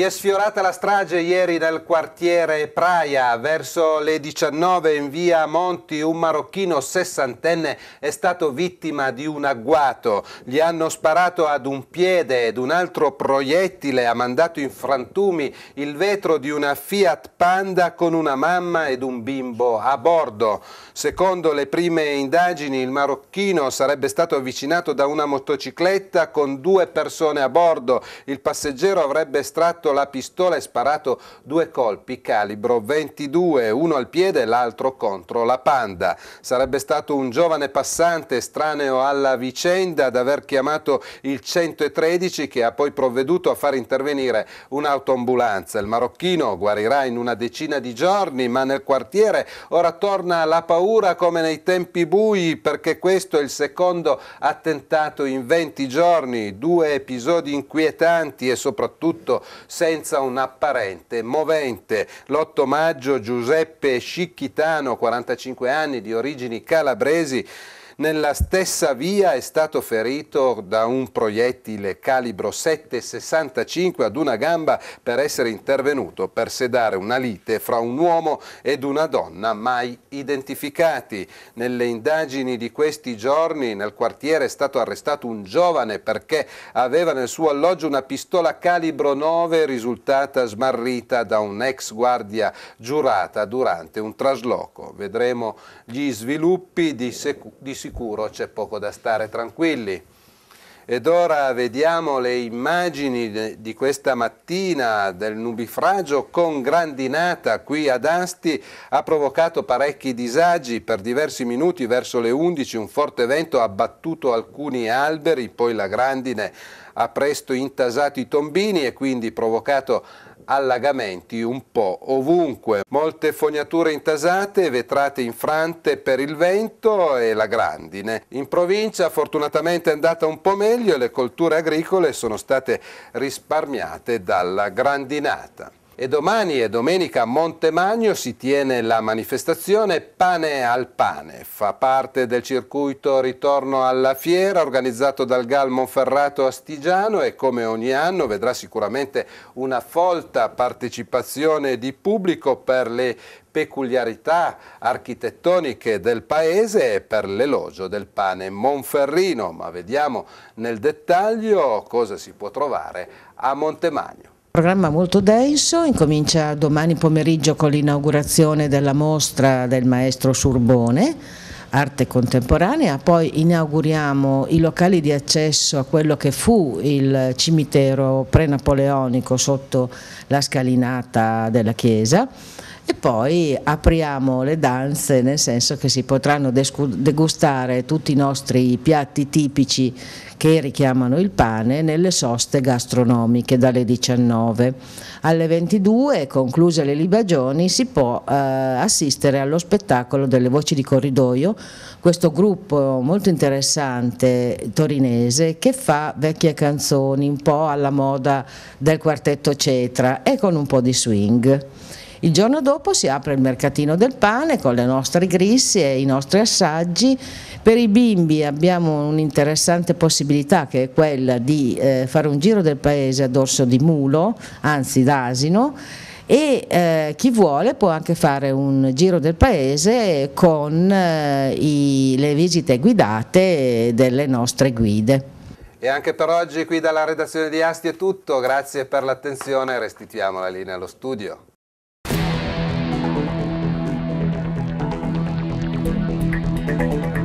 Si è sfiorata la strage ieri nel quartiere Praia, verso le 19 in via Monti un marocchino sessantenne è stato vittima di un agguato. Gli hanno sparato ad un piede ed un altro proiettile ha mandato in frantumi il vetro di una Fiat Panda con una mamma ed un bimbo a bordo. Secondo le prime indagini il marocchino sarebbe stato avvicinato da una motocicletta con due persone a bordo. Il passeggero avrebbe estratto preso la pistola e sparato due colpi calibro 22, uno al piede e l'altro contro la panda. Sarebbe stato un giovane passante estraneo alla vicenda ad aver chiamato il 113 che ha poi provveduto a far intervenire un'autoambulanza. Il marocchino guarirà in una decina di giorni, ma nel quartiere ora torna la paura come nei tempi bui perché questo è il secondo attentato in 20 giorni, due episodi inquietanti e soprattutto senza un apparente movente. L'8 maggio Giuseppe Scicchitano, 45 anni, di origini calabresi, nella stessa via è stato ferito da un proiettile calibro 7,65 ad una gamba per essere intervenuto per sedare una lite fra un uomo ed una donna mai identificati. Nelle indagini di questi giorni nel quartiere è stato arrestato un giovane perché aveva nel suo alloggio una pistola calibro 9 risultata smarrita da un ex guardia giurata durante un trasloco. Vedremo gli sviluppi di, di sicurezza sicuro c'è poco da stare tranquilli. Ed ora vediamo le immagini di questa mattina del nubifragio con grandinata qui ad Asti. Ha provocato parecchi disagi per diversi minuti verso le 11. Un forte vento ha abbattuto alcuni alberi, poi la grandine ha presto intasato i tombini e quindi provocato allagamenti un po' ovunque, molte fognature intasate, vetrate infrante per il vento e la grandine. In provincia fortunatamente è andata un po' meglio e le colture agricole sono state risparmiate dalla grandinata. E domani e domenica a Montemagno si tiene la manifestazione Pane al Pane. Fa parte del circuito Ritorno alla Fiera organizzato dal Gal Monferrato Astigiano e come ogni anno vedrà sicuramente una folta partecipazione di pubblico per le peculiarità architettoniche del paese e per l'elogio del pane monferrino. Ma vediamo nel dettaglio cosa si può trovare a Montemagno. Programma molto denso, incomincia domani pomeriggio con l'inaugurazione della mostra del maestro Surbone, arte contemporanea, poi inauguriamo i locali di accesso a quello che fu il cimitero pre-napoleonico sotto la scalinata della chiesa e poi apriamo le danze nel senso che si potranno degustare tutti i nostri piatti tipici che richiamano il pane nelle soste gastronomiche dalle 19. Alle 22, concluse le libagioni, si può eh, assistere allo spettacolo delle voci di corridoio, questo gruppo molto interessante torinese che fa vecchie canzoni un po' alla moda del quartetto Cetra e con un po' di swing. Il giorno dopo si apre il mercatino del pane con le nostre grissie, i nostri assaggi. Per i bimbi abbiamo un'interessante possibilità che è quella di eh, fare un giro del paese a dorso di mulo, anzi d'asino e eh, chi vuole può anche fare un giro del paese con eh, i, le visite guidate delle nostre guide. E anche per oggi qui dalla redazione di Asti è tutto, grazie per l'attenzione, restituiamo la linea allo studio. Música